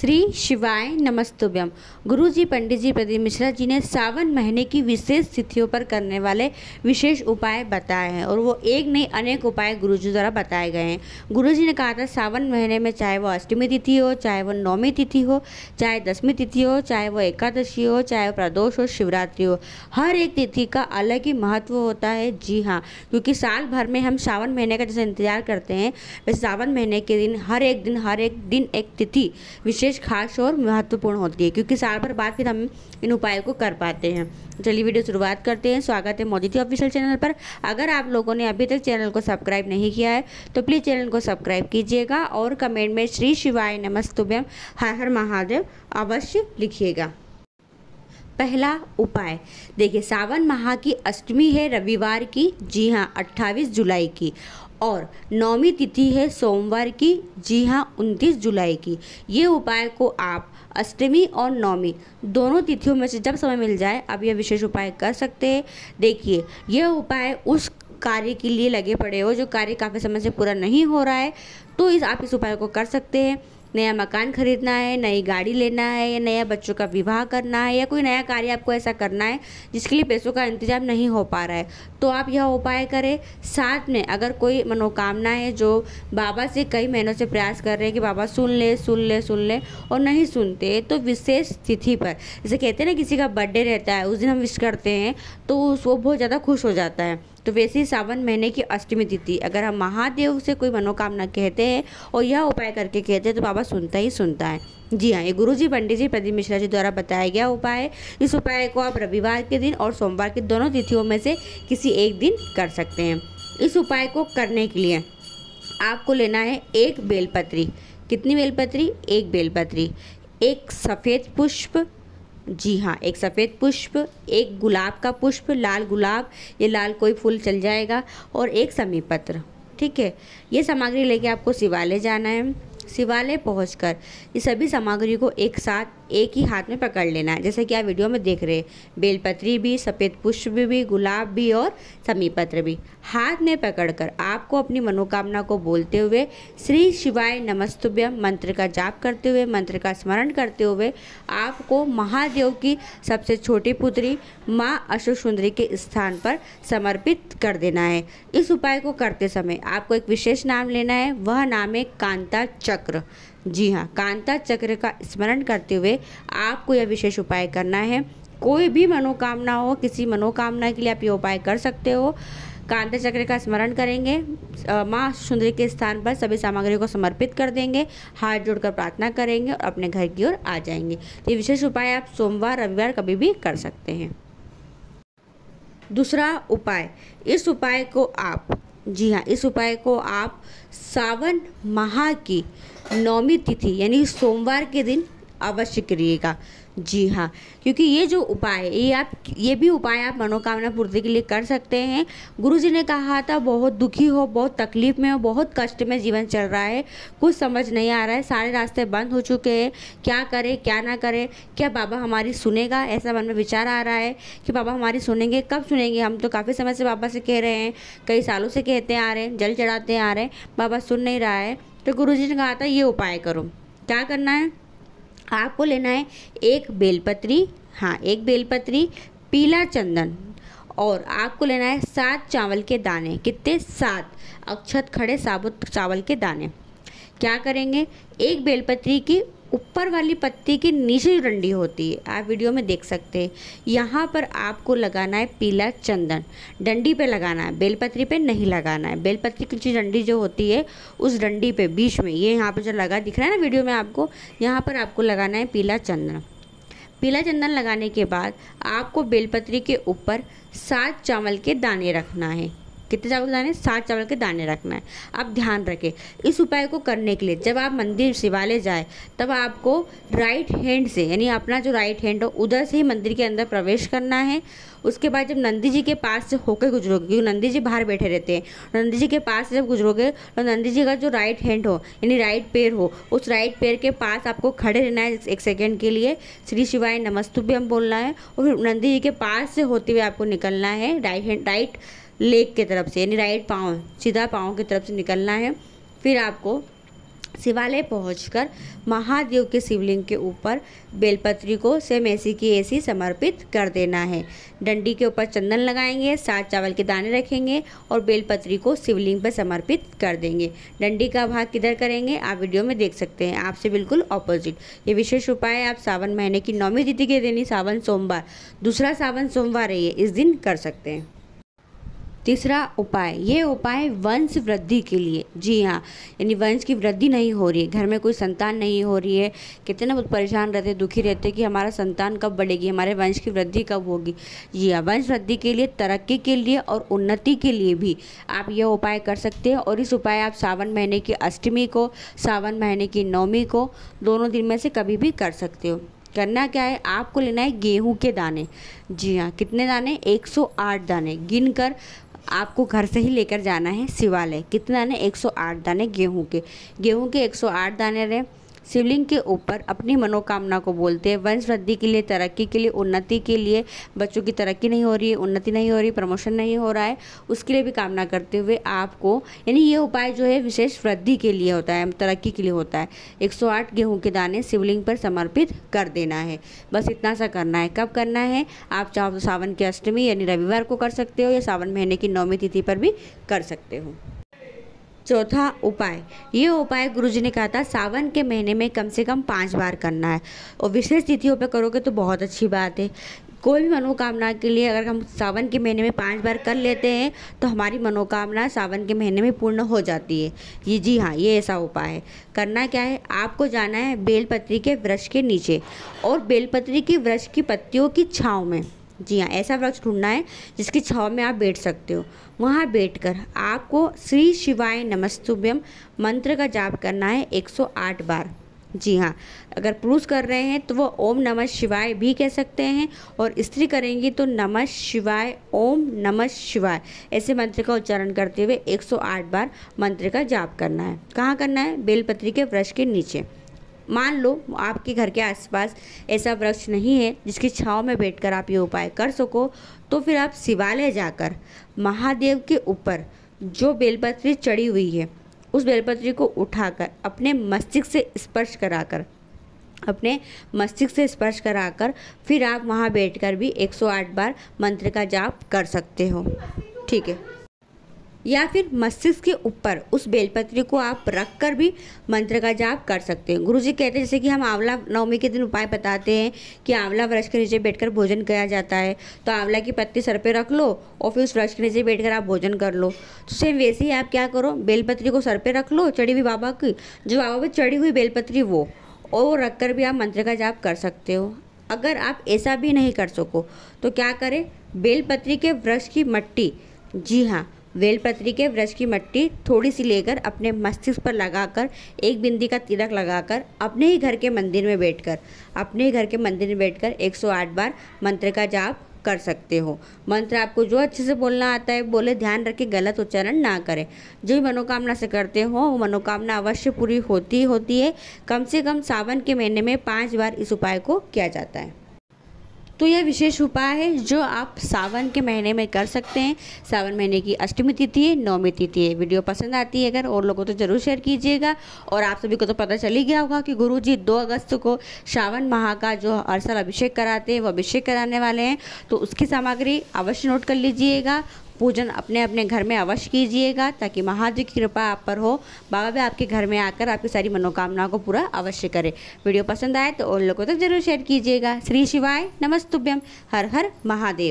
श्री शिवाय नमस्तुभ्यम गुरुजी पंडित जी प्रदीप मिश्रा जी ने सावन महीने की विशेष तिथियों पर करने वाले विशेष उपाय बताए हैं और वो एक नहीं अनेक उपाय गुरुजी द्वारा बताए गए हैं गुरुजी ने कहा था सावन महीने में चाहे वो अष्टमी तिथि हो चाहे वो नौमी तिथि हो चाहे दसवीं तिथि हो चाहे वो एकादशी हो चाहे वो प्रदोष हो शिवरात्रि हो हर एक तिथि का अलग ही महत्व होता है जी हाँ क्योंकि साल भर में हम सावन महीने का जैसे इंतजार करते हैं वैसे सावन महीने के दिन हर एक दिन हर एक दिन एक तिथि विशेष विशेष खास और महत्वपूर्ण होती है क्योंकि साल भर बाद फिर हम इन उपायों को कर पाते हैं चलिए वीडियो शुरुआत करते हैं स्वागत है मोदी जी ऑफिशियल चैनल पर अगर आप लोगों ने अभी तक चैनल को सब्सक्राइब नहीं किया है तो प्लीज़ चैनल को सब्सक्राइब कीजिएगा और कमेंट में श्री शिवाय नमस्तुभ्यम हर हर महादेव अवश्य लिखिएगा पहला उपाय देखिए सावन माह की अष्टमी है रविवार की जी हाँ 28 जुलाई की और नौमी तिथि है सोमवार की जी हाँ उनतीस जुलाई की ये उपाय को आप अष्टमी और नौमी दोनों तिथियों में से जब समय मिल जाए आप यह विशेष उपाय कर सकते हैं देखिए यह उपाय उस कार्य के लिए लगे पड़े हो जो कार्य काफ़ी समय से पूरा नहीं हो रहा है तो इस आप इस उपाय को कर सकते हैं नया मकान खरीदना है नई गाड़ी लेना है या नया बच्चों का विवाह करना है या कोई नया कार्य आपको ऐसा करना है जिसके लिए पैसों का इंतजाम नहीं हो पा रहा है तो आप यह उपाय करें साथ में अगर कोई मनोकामना है जो बाबा से कई महीनों से प्रयास कर रहे हैं कि बाबा सुन ले सुन ले सुन ले और नहीं सुनते तो विशेष तिथि पर जैसे कहते हैं ना किसी का बर्थडे रहता है उस दिन हम विश करते हैं तो वो बहुत ज़्यादा खुश हो जाता है तो वैसे ही सावन महीने की अष्टमी तिथि अगर हम महादेव से कोई मनोकामना कहते हैं और यह उपाय करके कहते हैं तो बाबा सुनता ही सुनता है जी हाँ ये गुरु जी पंडित जी प्रदीप मिश्रा जी द्वारा बताया गया उपाय इस उपाय को आप रविवार के दिन और सोमवार की दोनों तिथियों में से किसी एक दिन कर सकते हैं इस उपाय को करने के लिए आपको लेना है एक बेलपत्री कितनी बेलपत्री एक बेलपत्री एक सफ़ेद पुष्प जी हाँ एक सफ़ेद पुष्प एक गुलाब का पुष्प लाल गुलाब ये लाल कोई फूल चल जाएगा और एक समी पत्र ठीक है ये सामग्री लेके आपको शिवालय जाना है शिवालय पहुंचकर ये सभी सामग्री को एक साथ एक ही हाथ में पकड़ लेना है जैसे कि आप वीडियो में देख रहे हैं बेलपत्री भी सफ़ेद पुष्प भी गुलाब भी और समीपत्र भी हाथ में पकड़कर आपको अपनी मनोकामना को बोलते हुए श्री शिवाय नमस्तुभ्य मंत्र का जाप करते हुए मंत्र का स्मरण करते हुए आपको महादेव की सबसे छोटी पुत्री माँ अशोक सुंदरी के स्थान पर समर्पित कर देना है इस उपाय को करते समय आपको एक विशेष नाम लेना है वह नाम है कांता चक्र जी हाँ कांता चक्र का स्मरण करते हुए आपको यह विशेष उपाय करना है कोई भी मनोकामना हो किसी मनोकामना के लिए आप ये उपाय कर सकते हो कांता चक्र का स्मरण करेंगे माँ सुंदरी के स्थान पर सभी सामग्री को समर्पित कर देंगे हाथ जोड़कर प्रार्थना करेंगे और अपने घर की ओर आ जाएंगे तो ये विशेष उपाय आप सोमवार रविवार कभी भी कर सकते हैं दूसरा उपाय इस उपाय को आप जी हाँ इस उपाय को आप सावन माह की नौमी तिथि यानी सोमवार के दिन अवश्य करिएगा जी हाँ क्योंकि ये जो उपाय ये आप ये भी उपाय आप मनोकामना पूर्ति के लिए कर सकते हैं गुरु जी ने कहा था बहुत दुखी हो बहुत तकलीफ में हो बहुत कष्ट में जीवन चल रहा है कुछ समझ नहीं आ रहा है सारे रास्ते बंद हो चुके हैं क्या करें क्या ना करें क्या बाबा हमारी सुनेगा ऐसा मन में विचार आ रहा है कि बाबा हमारी सुनेंगे कब सुनेंगे हम तो काफ़ी समय से बाबा से कह रहे हैं कई सालों से कहते आ रहे हैं जल चढ़ाते आ रहे हैं बाबा सुन नहीं रहा है तो गुरु जी ने कहा था ये उपाय करो क्या करना है आपको लेना है एक बेलपत्री हाँ एक बेलपत्री पीला चंदन और आपको लेना है सात चावल के दाने कितने सात अक्षत खड़े साबुत चावल के दाने क्या करेंगे एक बेलपत्री की ऊपर वाली पत्ती की नीचे डंडी होती है आप वीडियो में देख सकते हैं यहाँ पर आपको लगाना है पीला चंदन डंडी पे लगाना है बेलपत्री पे नहीं लगाना है बेलपत्री की डंडी जो होती है उस डंडी पे बीच में ये यहाँ पर जो लगा दिख रहा है ना वीडियो में आपको यहाँ पर आपको लगाना है पीला चंदन पीला चंदन लगाने के बाद आपको बेलपत्री के ऊपर सात चावल के दाने रखना है कितने चावल के दाने साठ चावल के दाने रखना है आप ध्यान रखें इस उपाय को करने के लिए जब आप मंदिर शिवालय जाए तब आपको राइट हैंड से यानी अपना जो राइट हैंड हो उधर से ही मंदिर के अंदर प्रवेश करना है उसके बाद जब नंदी जी के पास से होकर गुजरोगे क्योंकि नंदी जी बाहर बैठे रहते हैं नंदी जी के पास से जब गुजरोगे तो नंदी जी का जो राइट हैंड हो यानी राइट पैर हो उस राइट पैर के पास आपको खड़े रहना है एक सेकेंड के लिए श्री शिवाय नमस्तु भी हम बोलना है और फिर नंदी जी के पास से होते हुए आपको निकलना है राइट हैंड राइट लेग के तरफ से यानी राइट पाँव सीधा पाँव की तरफ से निकलना है फिर आपको शिवालय पहुंचकर महादेव के शिवलिंग के ऊपर बेलपत्री को सेम ऐसी की ऐसी समर्पित कर देना है डंडी के ऊपर चंदन लगाएंगे सात चावल के दाने रखेंगे और बेलपत्री को शिवलिंग पर समर्पित कर देंगे डंडी का भाग किधर करेंगे आप वीडियो में देख सकते हैं आपसे बिल्कुल ऑपोजिट ये विशेष उपाय आप सावन महीने की नौवीं तिथि के दिन ही सावन सोमवार दूसरा सावन सोमवार है इस दिन कर सकते हैं तीसरा उपाय ये उपाय वंश वृद्धि के लिए जी हाँ यानी वंश की वृद्धि नहीं हो रही है घर में कोई संतान नहीं हो रही है कितने बहुत परेशान रहते दुखी रहते कि हमारा संतान कब बढ़ेगी हमारे वंश की वृद्धि कब होगी जी हाँ वंश वृद्धि के लिए तरक्की के लिए और उन्नति के लिए भी आप यह उपाय कर सकते हैं और इस उपाय आप सावन महीने की अष्टमी को सावन महीने की नवमी को दोनों दिन में से कभी भी कर सकते हो करना क्या है आपको लेना है गेहूं के दाने जी हाँ कितने दाने 108 दाने गिन कर आपको घर से ही लेकर जाना है शिवालय कितना ने 108 दाने गेहूं के गेहूं के 108 दाने रहे शिवलिंग के ऊपर अपनी मनोकामना को बोलते हैं वंश वृद्धि के लिए तरक्की के लिए उन्नति के लिए बच्चों की तरक्की नहीं हो रही है उन्नति नहीं हो रही प्रमोशन नहीं हो रहा है उसके लिए भी कामना करते हुए आपको यानी ये उपाय जो है विशेष वृद्धि के लिए होता है तरक्की के लिए होता है एक गेहूं के दाने शिवलिंग पर समर्पित कर देना है बस इतना सा करना है कब करना है आप चाहो तो सावन की अष्टमी यानी रविवार को कर सकते हो या सावन महीने की नौवीं तिथि पर भी कर सकते हो चौथा उपाय ये उपाय गुरु जी ने कहा था सावन के महीने में कम से कम पाँच बार करना है और विशेष तिथियों पर करोगे तो बहुत अच्छी बात है कोई भी मनोकामना के लिए अगर हम सावन के महीने में पांच बार कर लेते हैं तो हमारी मनोकामना सावन के महीने में पूर्ण हो जाती है ये जी हाँ ये ऐसा उपाय है करना क्या है आपको जाना है बेलपत्री के वृक्ष के नीचे और बेलपत्री के वृक्ष की पत्तियों की छाँव में जी हाँ ऐसा वृक्ष ढूंढना है जिसकी छाव में आप बैठ सकते हो वहाँ बैठकर आपको श्री शिवाय नमस्तुभ्यम मंत्र का जाप करना है 108 बार जी हाँ अगर पुरुष कर रहे हैं तो वो ओम नमः शिवाय भी कह सकते हैं और स्त्री करेंगी तो नमः शिवाय ओम नमः शिवाय ऐसे मंत्र का उच्चारण करते हुए 108 बार मंत्र का जाप करना है कहाँ करना है बेलपत्री के वृक्ष के नीचे मान लो आपके घर के आसपास ऐसा वृक्ष नहीं है जिसकी छाँव में बैठकर आप ये उपाय कर सको तो फिर आप शिवालय जाकर महादेव के ऊपर जो बेलपत्री चढ़ी हुई है उस बेलपत्री को उठाकर अपने मस्तिष्क से स्पर्श कराकर अपने मस्तिष्क से स्पर्श कराकर फिर आप वहाँ बैठकर भी 108 बार मंत्र का जाप कर सकते हो ठीक है या फिर मस्तिष्क के ऊपर उस बेलपत्री को आप रख कर भी मंत्र का जाप कर सकते हैं गुरु जी कहते हैं जैसे कि हम आंवला नवमी के दिन उपाय बताते हैं कि आंवला वृक्ष के नीचे बैठकर भोजन किया जाता है तो आंवला की पत्ती सर पे रख लो और फिर उस वृक्ष के नीचे बैठकर आप भोजन कर लो तो सेम वैसे ही आप क्या करो बेलपत्री को सर पर रख लो चढ़ी हुई बाबा की जो बाबा पर चढ़ी हुई बेलपत्री वो और वो रख कर भी आप मंत्र का जाप कर सकते हो अगर आप ऐसा भी नहीं कर सको तो क्या करें बेलपत्री के वृक्ष की मट्टी जी हाँ बेलपत्री के वृक्ष की मट्टी थोड़ी सी लेकर अपने मस्तिष्क पर लगाकर एक बिंदी का तिलक लगाकर अपने ही घर के मंदिर में बैठकर अपने ही घर के मंदिर में बैठकर 108 बार मंत्र का जाप कर सकते हो मंत्र आपको जो अच्छे से बोलना आता है बोले ध्यान रखें गलत उच्चारण ना करें जो भी मनोकामना से करते हो वो मनोकामना अवश्य पूरी होती होती है कम से कम सावन के महीने में पाँच बार इस उपाय को किया जाता है तो यह विशेष उपाय है जो आप सावन के महीने में कर सकते हैं सावन महीने की अष्टमी तिथि है नौमी तिथि है वीडियो पसंद आती है अगर और लोगों तो ज़रूर शेयर कीजिएगा और आप सभी को तो पता चल ही गया होगा कि गुरु जी दो अगस्त को श्रावण माह का जो हर साल अभिषेक कराते हैं वो अभिषेक कराने वाले हैं तो उसकी सामग्री अवश्य नोट कर लीजिएगा पूजन अपने अपने घर में अवश्य कीजिएगा ताकि महादेव की कृपा आप पर हो बाबा भी आपके घर में आकर आपकी सारी मनोकामनाओं को पूरा अवश्य करें वीडियो पसंद आए तो और लोगों तक जरूर शेयर कीजिएगा श्री शिवाय नमस्तुभ्यम हर हर महादेव